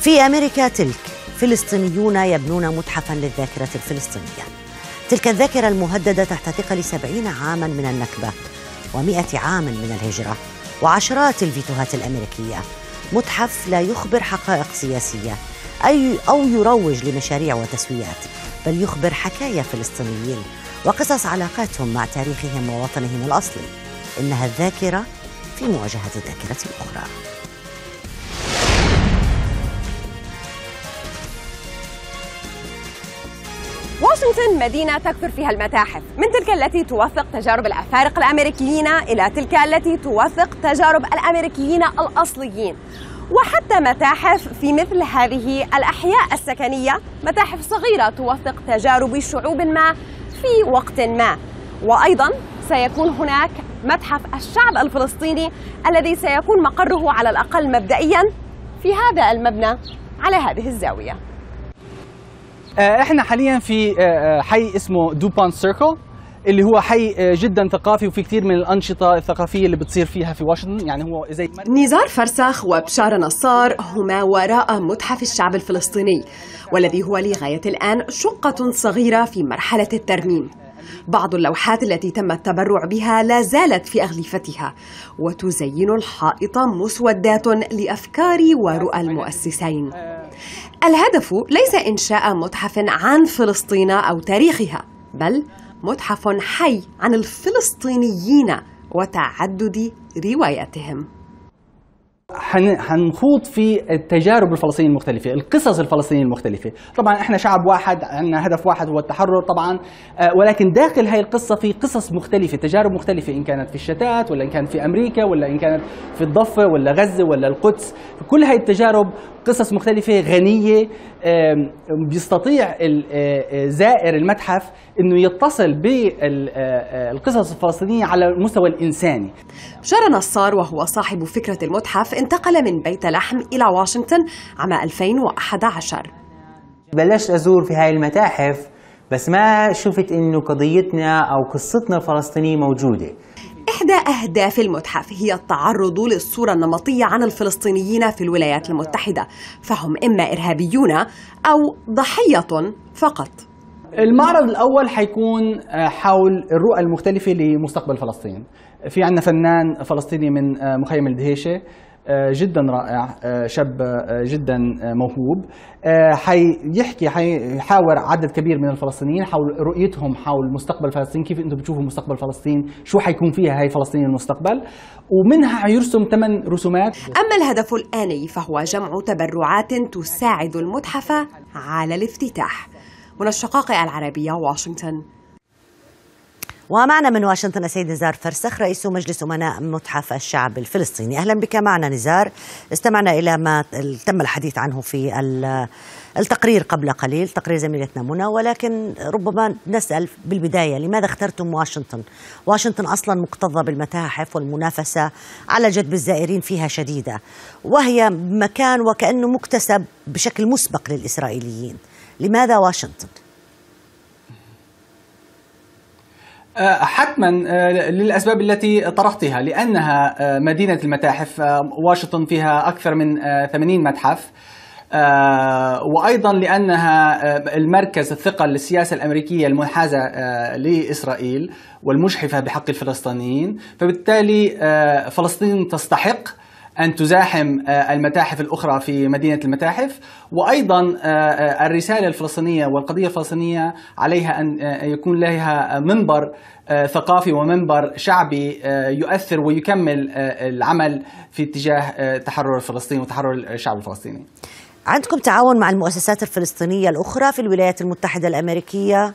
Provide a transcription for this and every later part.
في أمريكا تلك فلسطينيون يبنون متحفا للذاكرة الفلسطينية تلك الذاكرة المهددة تحت ثقل سبعين عاما من النكبة ومئة عام من الهجرة وعشرات الفيتوهات الأمريكية متحف لا يخبر حقائق سياسية أي أو يروج لمشاريع وتسويات بل يخبر حكايا فلسطينيين وقصص علاقاتهم مع تاريخهم ووطنهم الأصلي إنها الذاكرة في مواجهة الذاكرة الأخرى واشنطن مدينة تكثر فيها المتاحف من تلك التي توثق تجارب الأفارقة الأمريكيين إلى تلك التي توثق تجارب الأمريكيين الأصليين وحتى متاحف في مثل هذه الأحياء السكنية متاحف صغيرة توثق تجارب شعوب ما في وقت ما وأيضا سيكون هناك متحف الشعب الفلسطيني الذي سيكون مقره على الأقل مبدئيا في هذا المبنى على هذه الزاوية آه، احنا حاليا في آه، آه، حي اسمه دوبان سيركل اللي هو حي جدا ثقافي وفي كثير من الانشطه الثقافيه اللي بتصير فيها في واشنطن يعني هو زي نزار فرسخ وبشار نصار هما وراء متحف الشعب الفلسطيني والذي هو لغايه الان شقه صغيره في مرحله الترميم بعض اللوحات التي تم التبرع بها لا زالت في اغلفتها وتزين الحائط مسودات لافكار ورؤى المؤسسين الهدف ليس إنشاء متحف عن فلسطين أو تاريخها بل متحف حي عن الفلسطينيين وتعدد رواياتهم حنخوض في التجارب الفلسطينية المختلفة القصص الفلسطينية المختلفة طبعا احنا شعب واحد عندنا هدف واحد هو التحرر طبعا آه، ولكن داخل هاي القصة في قصص مختلفة تجارب مختلفة إن كانت في الشتات ولا إن كانت في أمريكا ولا إن كانت في الضفة ولا غزة ولا القدس كل هاي التجارب قصص مختلفة غنية بيستطيع زائر المتحف أنه يتصل بالقصص الفلسطينية على المستوى الإنساني بشار نصار وهو صاحب فكرة المتحف انتقل من بيت لحم إلى واشنطن عام 2011 بلشت أزور في هاي المتاحف بس ما شفت انه قضيتنا او قصتنا الفلسطينيه موجوده إحدى أهداف المتحف هي التعرض للصورة النمطية عن الفلسطينيين في الولايات المتحدة فهم إما إرهابيون أو ضحية فقط المعرض الأول حيكون آه، حول الرؤى المختلفة لمستقبل فلسطين في عندنا فنان فلسطيني من آه، مخيم الدهيشة آه، جدا رائع آه، شاب آه، جدا موهوب حيحكي حيحاور عدد كبير من الفلسطينيين حول رؤيتهم حول مستقبل فلسطين كيف انتم بتشوفوا مستقبل فلسطين شو حيكون فيها هاي فلسطين المستقبل ومنها حيرسم ثمان رسومات اما الهدف الاني فهو جمع تبرعات تساعد المتحف على الافتتاح من الشقاق العربية واشنطن ومعنا من واشنطن السيد نزار فرسخ رئيس مجلس أمناء متحف الشعب الفلسطيني أهلا بك معنا نزار استمعنا إلى ما تم الحديث عنه في التقرير قبل قليل تقرير زميلتنا منى ولكن ربما نسأل بالبداية لماذا اخترتم واشنطن واشنطن أصلا مكتظة بالمتاحف والمنافسة على جذب الزائرين فيها شديدة وهي مكان وكأنه مكتسب بشكل مسبق للإسرائيليين لماذا واشنطن؟ آه، حتما آه، للأسباب التي طرحتها لأنها آه، مدينة المتاحف واشنطن فيها أكثر من 80 متحف وأيضا لأنها المركز الثقل للسياسة الأمريكية المنحازة لإسرائيل والمجحفة بحق الفلسطينيين فبالتالي فلسطين تستحق أن تزاحم آه، المتاحف الأخرى في مدينة المتاحف وأيضا آه، آه، الرسالة الفلسطينية والقضية الفلسطينية عليها أن يكون لها منبر ثقافي ومنبر شعبي يؤثر ويكمل العمل في اتجاه تحرر فلسطين وتحرر الشعب الفلسطيني عندكم تعاون مع المؤسسات الفلسطينية الأخرى في الولايات المتحدة الأمريكية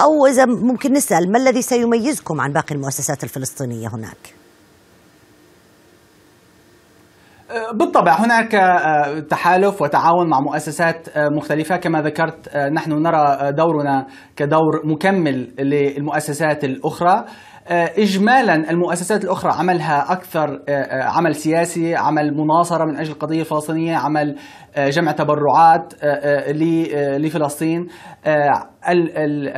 أو إذا ممكن نسأل ما الذي سيميزكم عن باقي المؤسسات الفلسطينية هناك؟ بالطبع هناك آه، تحالف وتعاون مع مؤسسات آه، مختلفة كما ذكرت آه، نحن نرى دورنا كدور مكمل للمؤسسات الأخرى اجمالا المؤسسات الاخرى عملها اكثر عمل سياسي، عمل مناصره من اجل القضيه الفلسطينيه، عمل جمع تبرعات لفلسطين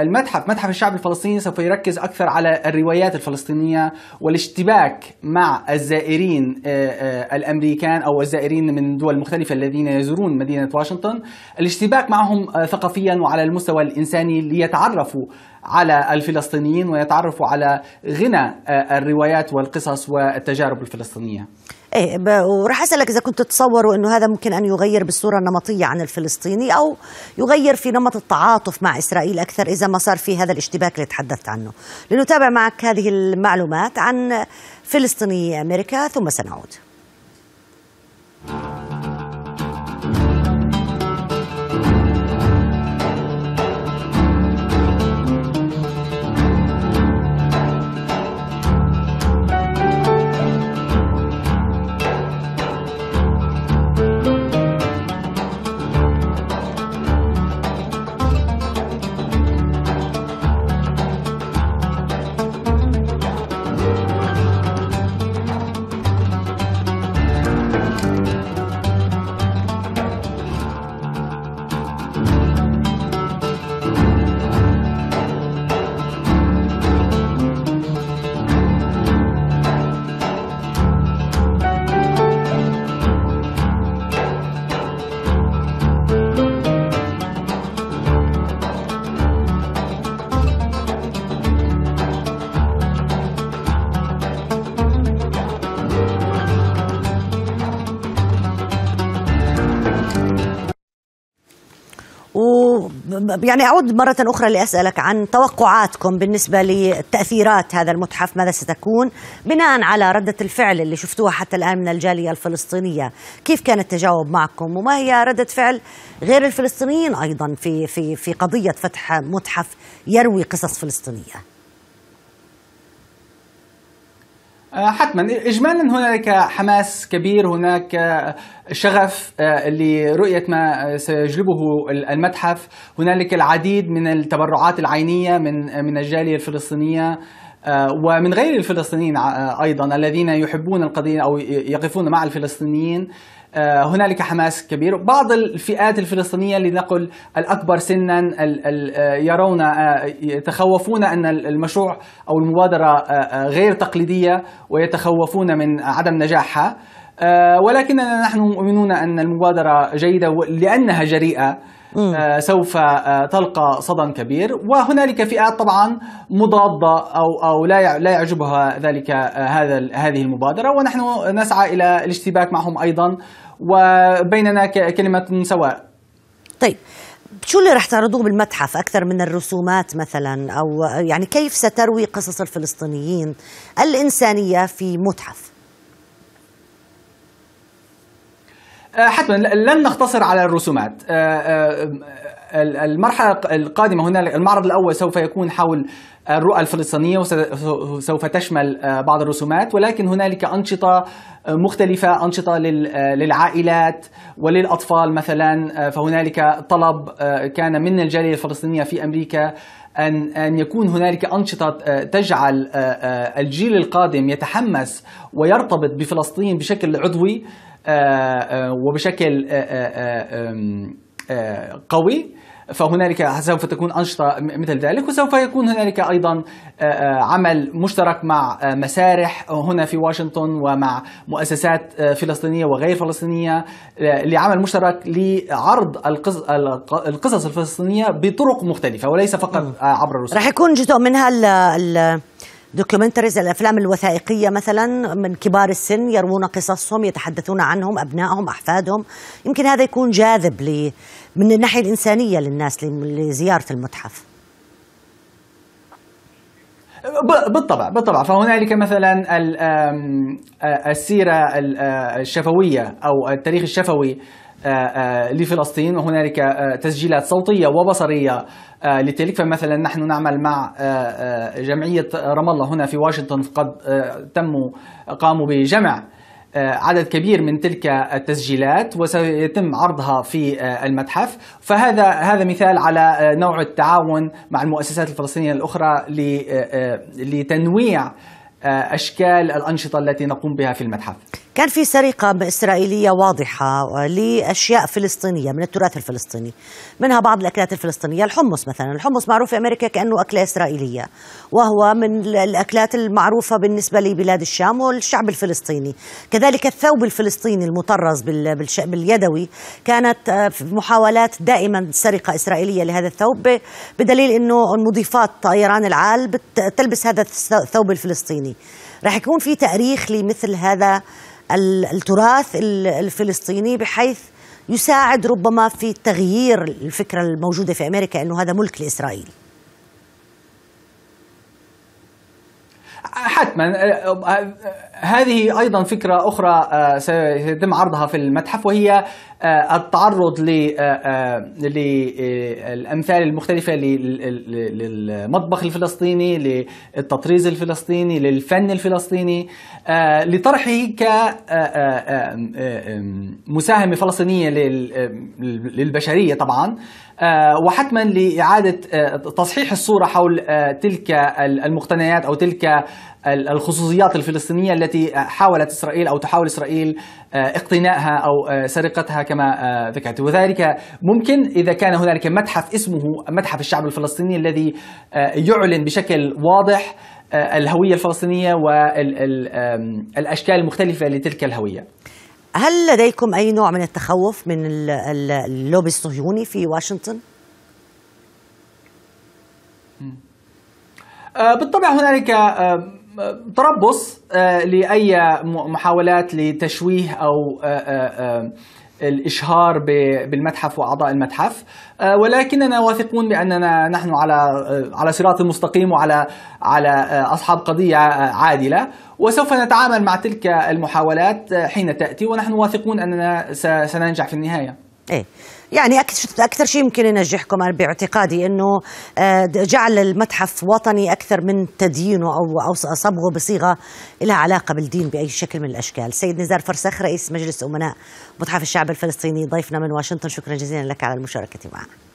المتحف متحف الشعب الفلسطيني سوف يركز أكثر على الروايات الفلسطينية والاشتباك مع الزائرين آه، آه، الأمريكان أو الزائرين من دول مختلفة الذين يزورون مدينة واشنطن الاشتباك معهم آه، ثقافيا وعلى المستوى الإنساني ليتعرفوا على الفلسطينيين ويتعرفوا على غنى الروايات والقصص والتجارب الفلسطينية ايه وراح اسالك اذا كنت تتصوروا انه هذا ممكن ان يغير بالصوره النمطيه عن الفلسطيني او يغير في نمط التعاطف مع اسرائيل اكثر اذا ما صار في هذا الاشتباك اللي تحدثت عنه. لنتابع معك هذه المعلومات عن فلسطيني امريكا ثم سنعود. يعني أعود مرة أخرى لأسألك عن توقعاتكم بالنسبة لتأثيرات هذا المتحف ماذا ستكون بناء على ردة الفعل اللي شفتوها حتى الآن من الجالية الفلسطينية كيف كان التجاوب معكم وما هي ردة فعل غير الفلسطينيين أيضا في, في, في قضية فتح متحف يروي قصص فلسطينية آه، حتما اجمالا هنالك حماس كبير هناك آه، شغف آه، لرؤيه ما سيجلبه المتحف هنالك العديد من التبرعات العينيه من من الجاليه الفلسطينيه آه، ومن غير الفلسطينيين آه، ايضا الذين يحبون القضيه او يقفون مع الفلسطينيين آه، هنالك حماس كبير بعض الفئات الفلسطينيه لنقل الاكبر سنا يرون يتخوفون ان المشروع او المبادره غير تقليديه ويتخوفون من عدم نجاحها ولكننا نحن مؤمنون ان المبادره جيده لانها جريئه آه، سوف آه، تلقى صدى كبير وهنالك فئات طبعا مضادة أو أو لا لا يعجبها ذلك آه، هذا هذه المبادرة ونحن نسعى إلى الاشتباك معهم أيضا وبيننا كلمة سواء طيب شو اللي رح تعرضوه بالمتحف أكثر من الرسومات مثلا أو يعني كيف ستروي قصص الفلسطينيين الإنسانية في متحف؟ آه، حتما لن نختصر على الرسومات آه، آه، المرحلة القادمة هنا المعرض الأول سوف يكون حول الرؤى الفلسطينية وسوف تشمل بعض الرسومات ولكن هنالك أنشطة مختلفة أنشطة للعائلات وللأطفال مثلا فهنالك طلب كان من الجالية الفلسطينية في أمريكا أن أن يكون هنالك أنشطة آه، تجعل آه، آه، الجيل القادم يتحمس ويرتبط بفلسطين بشكل عضوي وبشكل قوي فهنالك سوف تكون أنشطة مثل ذلك وسوف يكون هنالك أيضا آه، آه، عمل مشترك مع آه، مسارح هنا في واشنطن ومع مؤسسات فلسطينية وغير فلسطينية لعمل مشترك لعرض القصص الفلسطينية بطرق مختلفة وليس فقط عبر الرسوم راح يكون جزء منها ال دوكيومنتريز الافلام الوثائقيه مثلا من كبار السن يروون قصصهم يتحدثون عنهم ابنائهم احفادهم يمكن هذا يكون جاذب من الناحية الإنسانية للناس لزيارة المتحف بالطبع بالطبع فهنالك مثلا السيره الشفويه او التاريخ الشفوي لفلسطين وهنالك تسجيلات صوتيه وبصريه لتلك فمثلا نحن نعمل مع جمعيه رام الله هنا في واشنطن قد تموا قاموا بجمع آه، عدد كبير من تلك التسجيلات وسيتم عرضها في آه، المتحف فهذا هذا مثال على آه، نوع التعاون مع المؤسسات الفلسطينيه الاخرى لتنويع اشكال الانشطه التي نقوم بها في المتحف كان في سرقة إسرائيلية واضحة لأشياء فلسطينية من التراث الفلسطيني منها بعض الأكلات الفلسطينية الحمص مثلا الحمص معروف في أمريكا كأنه أكلة إسرائيلية وهو من الأكلات المعروفة بالنسبة لبلاد الشام والشعب الفلسطيني كذلك الثوب الفلسطيني المطرز باليدوي كانت آه، محاولات دائما سرقة إسرائيلية لهذا الثوب بدليل أنه مضيفات طيران العال تلبس هذا الثوب الفلسطيني رح يكون في تأريخ لمثل هذا التراث الفلسطيني بحيث يساعد ربما في تغيير الفكرة الموجودة في أمريكا أنه هذا ملك لإسرائيل حتما آه، آه، هذه ايضا فكره اخرى آه، سيتم عرضها في المتحف وهي آه، التعرض للامثال آه، آه، المختلفه للمطبخ الفلسطيني للتطريز الفلسطيني للفن الفلسطيني لطرحه كمساهمه فلسطينيه للبشريه طبعا وحتما لإعادة تصحيح الصورة حول تلك المقتنيات أو تلك الخصوصيات الفلسطينية التي حاولت إسرائيل أو تحاول إسرائيل آه، اقتنائها أو آه، سرقتها كما آه، ذكرت وذلك ممكن إذا كان هنالك متحف اسمه متحف الشعب الفلسطيني الذي يعلن بشكل واضح الهوية الفلسطينية والأشكال المختلفة لتلك الهوية هل لديكم أي نوع من التخوف من اللوبي الصهيوني في واشنطن؟ بالطبع هنالك تربص آه، لاي محاولات لتشويه او آه، آه، الاشهار بالمتحف واعضاء المتحف ولكننا واثقون باننا نحن على على صراط مستقيم وعلى على اصحاب قضيه عادله وسوف نتعامل مع تلك المحاولات حين تاتي ونحن واثقون اننا سننجح في النهايه. إيه. يعني اكثر شيء يمكن ينجحكم انا باعتقادي انه آه، جعل المتحف وطني اكثر من تدينه او او صبغه بصيغه لها علاقه بالدين باي شكل من الاشكال. سيد نزار فرسخ رئيس مجلس امناء متحف الشعب الفلسطيني ضيفنا من واشنطن شكرا جزيلا لك على المشاركه معنا.